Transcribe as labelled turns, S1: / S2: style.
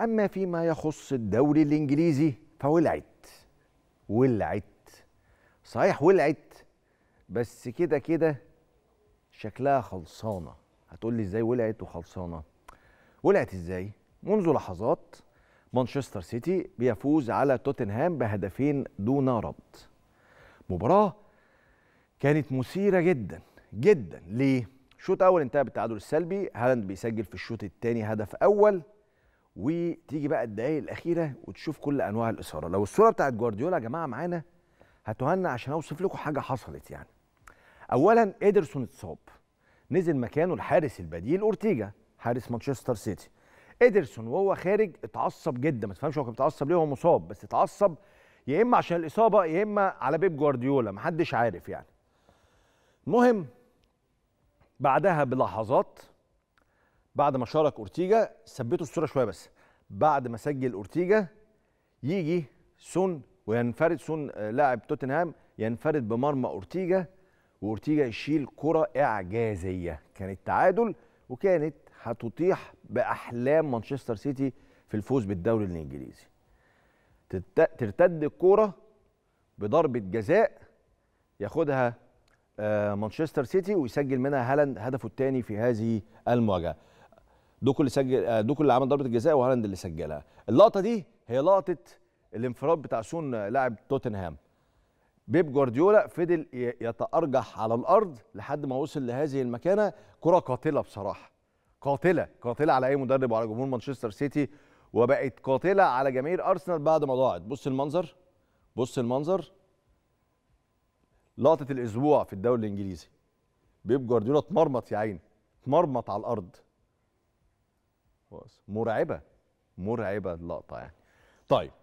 S1: أما فيما يخص الدوري الإنجليزي فولعت ولعت صحيح ولعت بس كده كده شكلها خلصانة هتقول لي إزاي ولعت وخلصانة ولعت إزاي منذ لحظات مانشستر سيتي بيفوز على توتنهام بهدفين دون رد مباراة كانت مثيرة جدا جدا ليه؟ شوط أول انتهى بالتعادل السلبي هالاند بيسجل في الشوط الثاني هدف اول وتيجي بقى الدقايق الاخيره وتشوف كل انواع الاثاره لو الصوره بتاعت جوارديولا يا جماعه معانا هتهنى عشان اوصف لكم حاجه حصلت يعني اولا ادرسون اتصاب نزل مكانه الحارس البديل اورتيجا حارس مانشستر سيتي ادرسون وهو خارج اتعصب جدا ما تفهمش هو كان متعصب ليه هو مصاب بس اتعصب يا اما عشان الاصابه يا اما على بيب جوارديولا محدش عارف يعني المهم بعدها بلحظات بعد ما شارك اورتيجا ثبتوا الصوره شويه بس بعد ما سجل اورتيجا يجي سون وينفرد سون آه، لاعب توتنهام ينفرد بمرمى اورتيجا واورتيجا يشيل كره اعجازيه كانت تعادل وكانت هتطيح باحلام مانشستر سيتي في الفوز بالدوري الانجليزي ترتد الكوره بضربه جزاء ياخدها آه، مانشستر سيتي ويسجل منها هالاند هدفه الثاني في هذه المواجهه دوكو اللي سجل آه، دوكو اللي عمل ضربه الجزاء وهالاند اللي سجلها اللقطه دي هي لقطه الانفراد بتاع سون لاعب توتنهام بيب جوارديولا فضل يتأرجح على الأرض لحد ما وصل لهذه المكانة كرة قاتلة بصراحة قاتلة قاتلة على أي مدرب وعلى جمهور مانشستر سيتي وبقت قاتلة على جماهير أرسنال بعد ما ضاعت بص المنظر بص المنظر لقطة الأسبوع في الدوري الإنجليزي بيب جوارديولا
S2: اتمرمط يا عيني اتمرمط على الأرض مرعبه مرعبه اللقطه يعني طيب